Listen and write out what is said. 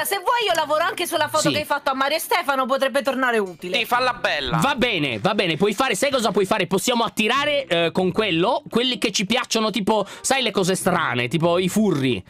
Guarda, se vuoi io lavoro anche sulla foto sì. che hai fatto a Mario e Stefano, potrebbe tornare utile. Sì, falla bella. Va bene, va bene, puoi fare, sai cosa puoi fare? Possiamo attirare eh, con quello quelli che ci piacciono, tipo, sai le cose strane, tipo i furri.